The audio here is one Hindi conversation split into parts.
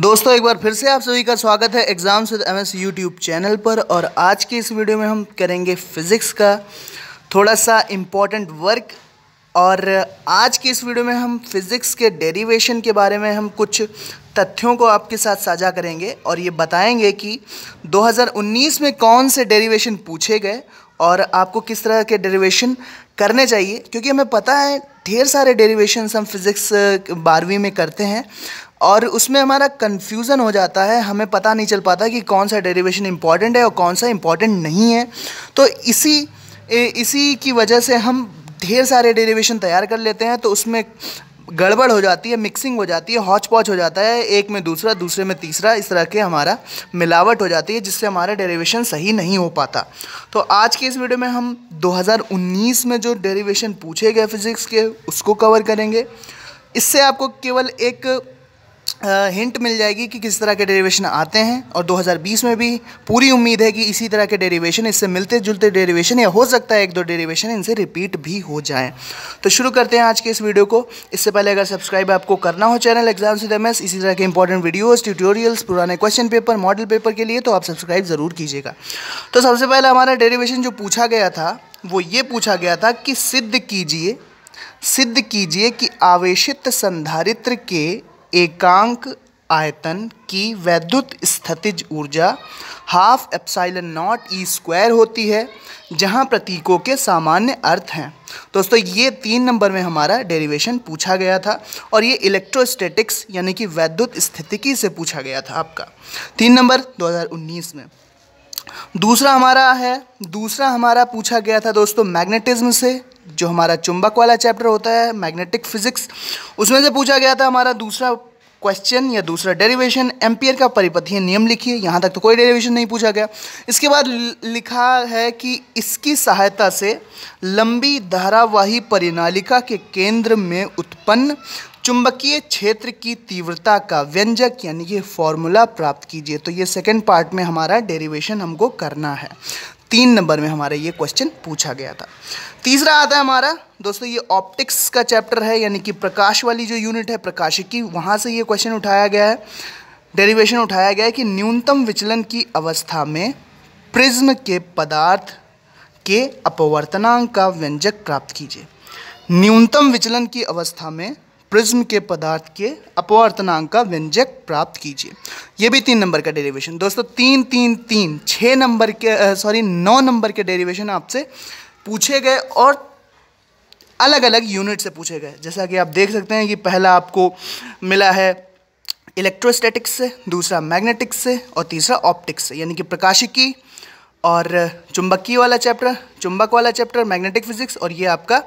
दोस्तों एक बार फिर से आप सभी का स्वागत है exam with M S YouTube channel पर और आज के इस वीडियो में हम करेंगे फिज़िक्स का थोड़ा सा इम्पॉर्टेंट वर्क और आज के इस वीडियो में हम फिज़िक्स के डेरिवेशन के बारे में हम कुछ तथ्यों को आपके साथ साझा करेंगे और ये बताएंगे कि 2019 में कौन से डेरीवेशन पूछे गए और आपको किस तरह के डेरीवेशन करने चाहिए क्योंकि हमें पता है ढेर सारे डेरीवेशन हम फिज़िक्स बारहवीं में करते हैं और उसमें हमारा कन्फ्यूज़न हो जाता है हमें पता नहीं चल पाता कि कौन सा डेरिवेशन इम्पॉर्टेंट है और कौन सा इम्पॉर्टेंट नहीं है तो इसी इसी की वजह से हम ढेर सारे डेरिवेशन तैयार कर लेते हैं तो उसमें गड़बड़ हो जाती है मिक्सिंग हो जाती है हॉच पॉच हो जाता है एक में दूसरा दूसरे में तीसरा इस तरह के हमारा मिलावट हो जाती है जिससे हमारा डेरिवेशन सही नहीं हो पाता तो आज के इस वीडियो में हम 2019 में जो डेरिवेशन पूछे गए फिज़िक्स के उसको कवर करेंगे इससे आपको केवल एक हिंट मिल जाएगी कि किस तरह के डेरिवेशन आते हैं और 2020 में भी पूरी उम्मीद है कि इसी तरह के डेरिवेशन इससे मिलते जुलते डेरिवेशन या हो सकता है एक दो डेरिवेशन इनसे रिपीट भी हो जाए तो शुरू करते हैं आज के इस वीडियो को इससे पहले अगर सब्सक्राइब आपको करना हो चैनल एग्जाम से एम इसी तरह के इंपॉर्टेंट वीडियोज़ ट्यूटोरियल्स पुराने क्वेश्चन पेपर मॉडल पेपर के लिए तो आप सब्सक्राइब ज़रूर कीजिएगा तो सबसे पहले हमारा डेरीवेशन जो पूछा गया था वो ये पूछा गया था कि सिद्ध कीजिए सिद्ध कीजिए कि आवेशित संधारित्र के एकांक आयतन की वैद्युत स्थितिज ऊर्जा half epsilon naught E square होती है जहां प्रतीकों के सामान्य अर्थ हैं दोस्तों ये तीन नंबर में हमारा डेरिवेशन पूछा गया था और ये इलेक्ट्रोस्टैटिक्स यानी कि वैद्युत स्थितिकी से पूछा गया था आपका तीन नंबर 2019 में दूसरा हमारा है दूसरा हमारा पूछा गया था दोस्तों मैग्नेटिज्म से जो हमारा चुंबक वाला चैप्टर होता है मैग्नेटिक फिजिक्स उसमें से पूछा गया था हमारा दूसरा क्वेश्चन या दूसरा डेरिवेशन एम्पियर का परिपथीय नियम लिखिए यहाँ तक तो कोई डेरिवेशन नहीं पूछा गया इसके बाद लिखा है कि इसकी सहायता से लंबी धारावाही परिनालिका के केंद्र में उत्पन्न चुंबकीय क्षेत्र की तीव्रता का व्यंजक यानी कि फॉर्मूला प्राप्त कीजिए तो ये सेकेंड पार्ट में हमारा डेरिवेशन हमको करना है तीन नंबर में हमारा ये क्वेश्चन पूछा गया था तीसरा आता है हमारा दोस्तों ये ऑप्टिक्स का चैप्टर है यानी कि प्रकाश वाली जो यूनिट है प्रकाशिकी वहाँ से ये क्वेश्चन उठाया गया है डेरिवेशन उठाया गया है कि न्यूनतम विचलन की अवस्था में प्रिज्म के पदार्थ के अपवर्तनांक का व्यंजक प्राप्त कीजिए न्यूनतम विचलन की अवस्था में प्रिज्म के पदार्थ के अपवर्तनांक का व्यंजक प्राप्त कीजिए यह भी तीन नंबर का डेरिवेशन दोस्तों तीन तीन तीन छः नंबर के सॉरी नौ नंबर के डेरिवेशन आपसे पूछे गए और अलग अलग यूनिट से पूछे गए जैसा कि आप देख सकते हैं कि पहला आपको मिला है इलेक्ट्रोस्टैटिक्स से दूसरा मैग्नेटिक्स से और तीसरा ऑप्टिक्स से यानी कि प्रकाशिकी और चुंबकीय वाला चैप्टर चुंबक वाला चैप्टर मैग्नेटिक फिजिक्स और ये आपका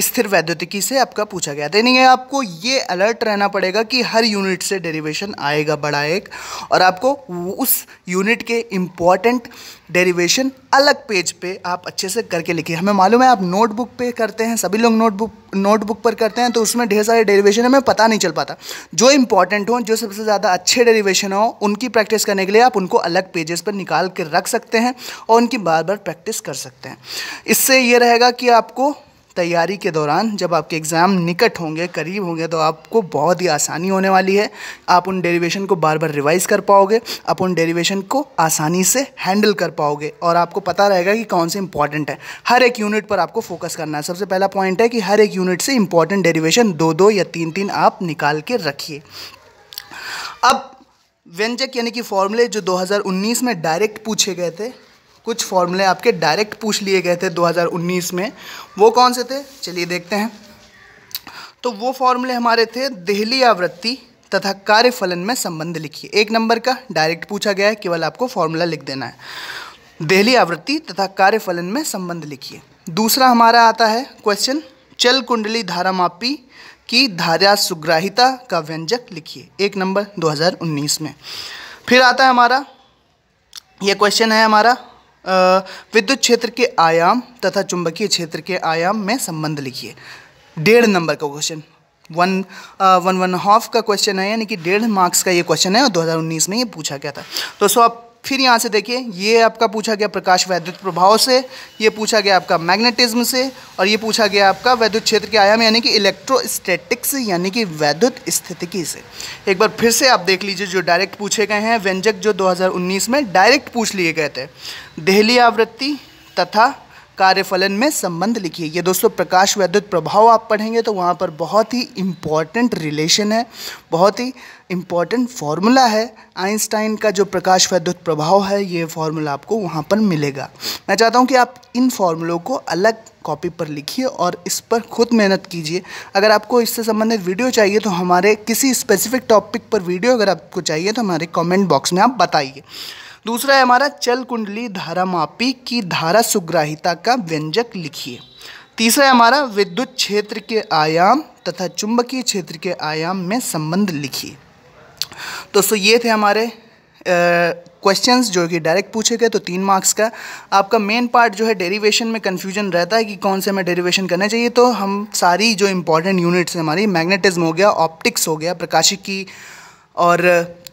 स्थिर वैद्युतिकी से आपका पूछा गया था यानी आपको ये अलर्ट रहना पड़ेगा कि हर यूनिट से डेरिवेशन आएगा बड़ा एक और आपको उस यूनिट के इम्पॉर्टेंट डेरिवेशन अलग पेज पे आप अच्छे से करके लिखिए हमें मालूम है आप नोटबुक पे करते हैं सभी लोग नोटबुक नोटबुक पर करते हैं तो उसमें ढेर सारे डेरिवेशन हमें पता नहीं चल पाता जो इंपॉर्टेंट हों जो सबसे ज़्यादा अच्छे डेरिवेशन हों उनकी प्रैक्टिस करने के लिए आप उनको अलग पेजेस पर निकाल के रख सकते हैं और उनकी बार बार रेगुलर प्रैक्टिस कर सकते हैं इससे ये रहेगा कि आपको तैयारी के दौरान जब आपके एग्ज़ाम निकट होंगे करीब होंगे तो आपको बहुत ही आसानी होने वाली है आप उन डेरिवेशन को बार बार रिवाइज़ कर पाओगे आप उन डेरिवेशन को आसानी से हैंडल कर पाओगे और आपको पता रहेगा कि कौन से इंपॉर्टेंट है हर एक यूनिट पर आपको फोकस करना है सबसे पहला पॉइंट है कि हर एक यूनिट से इंपॉर्टेंट डेरीवेशन दो दो या तीन तीन आप निकाल के रखिए अब व्यंजक यानी कि फॉर्मूले जो 2019 में डायरेक्ट पूछे गए थे कुछ फॉर्मूले आपके डायरेक्ट पूछ लिए गए थे 2019 में वो कौन से थे चलिए देखते हैं तो वो फॉर्मूले हमारे थे दहली आवृत्ति तथा कार्यफलन में संबंध लिखिए एक नंबर का डायरेक्ट पूछा गया है केवल आपको फॉर्मूला लिख देना है दहली आवृत्ति तथा कार्यफलन में संबंध लिखिए दूसरा हमारा आता है क्वेश्चन चल कुंडली धारामापी की धारा सुग्राहिता का व्यंजक लिखिए एक नंबर 2019 में फिर आता है हमारा ये क्वेश्चन है हमारा विद्युत क्षेत्र के आयाम तथा चुंबकीय क्षेत्र के आयाम में संबंध लिखिए डेढ़ नंबर का question one one one half का क्वेश्चन है यानी कि डेढ़ मार्क्स का ये क्वेश्चन है और 2019 में ये पूछा गया था दोस्तों आप फिर यहाँ से देखिए ये आपका पूछा गया प्रकाश वैद्युत प्रभाव से ये पूछा गया आपका मैग्नेटिज्म से और ये पूछा गया आपका वैद्युत क्षेत्र के आयाम यानी कि इलेक्ट्रोस्टैटिक्स यानी कि वैद्युत स्थितिकी से एक बार फिर से आप देख लीजिए जो डायरेक्ट पूछे गए हैं व्यंजक जो 2019 में डायरेक्ट पूछ लिए गए थे दहली आवृत्ति तथा कार्यफलन में संबंध लिखिए ये दोस्तों प्रकाश वैद्युत प्रभाव आप पढ़ेंगे तो वहाँ पर बहुत ही इम्पॉर्टेंट रिलेशन है बहुत ही इम्पॉर्टेंट फॉर्मूला है आइंस्टाइन का जो प्रकाश वैद्युत प्रभाव है ये फॉर्मूला आपको वहाँ पर मिलेगा मैं चाहता हूँ कि आप इन फॉर्मूलों को अलग कॉपी पर लिखिए और इस पर खुद मेहनत कीजिए अगर आपको इससे संबंधित वीडियो चाहिए तो हमारे किसी स्पेसिफिक टॉपिक पर वीडियो अगर आपको चाहिए तो हमारे कॉमेंट बॉक्स में आप बताइए दूसरा है हमारा चल कुंडली धारा मापी की धारा सुग्राहिता का व्यंजक लिखिए तीसरा है हमारा विद्युत क्षेत्र के आयाम तथा चुंबकीय क्षेत्र के आयाम में संबंध लिखिए दोस्तों ये थे हमारे क्वेश्चंस जो कि डायरेक्ट पूछे गए तो तीन मार्क्स का आपका मेन पार्ट जो है डेरिवेशन में कन्फ्यूजन रहता है कि कौन से हमें डेरिवेशन करना चाहिए तो हम सारी जो इंपॉर्टेंट यूनिट्स हैं हमारी मैग्नेटिज्म हो गया ऑप्टिक्स हो गया प्रकाशिकी और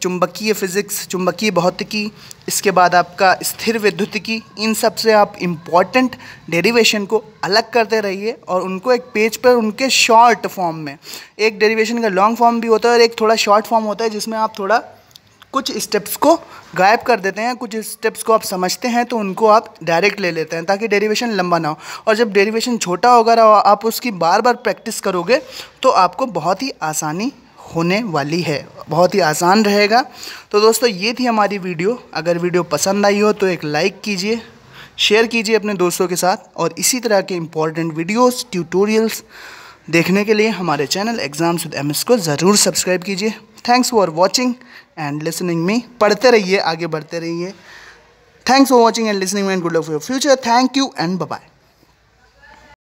चुंबकीय फिज़िक्स चुंबकीय भौतिकी इसके बाद आपका स्थिर विद्युतिकी इन सब से आप इम्पॉर्टेंट डेरिवेशन को अलग करते रहिए और उनको एक पेज पर उनके शॉर्ट फॉर्म में एक डेरिवेशन का लॉन्ग फॉर्म भी होता है और एक थोड़ा शॉर्ट फॉर्म होता है जिसमें आप थोड़ा कुछ स्टेप्स को गायब कर देते हैं कुछ स्टेप्स को आप समझते हैं तो उनको आप डायरेक्ट ले लेते हैं ताकि डेरिवेशन लंबा ना हो और जब डेरिवेशन छोटा होगा आप उसकी बार बार प्रैक्टिस करोगे तो आपको बहुत ही आसानी होने वाली है बहुत ही आसान रहेगा तो दोस्तों ये थी हमारी वीडियो अगर वीडियो पसंद आई हो तो एक लाइक कीजिए शेयर कीजिए अपने दोस्तों के साथ और इसी तरह के इम्पॉर्टेंट वीडियोस ट्यूटोरियल्स देखने के लिए हमारे चैनल एग्जाम्स विद एमएस को ज़रूर सब्सक्राइब कीजिए thanks for watching and listening me पढ़ते रहिए आगे बढ़ते रहिए thanks for watching and listening me and good luck for your future thank you and bye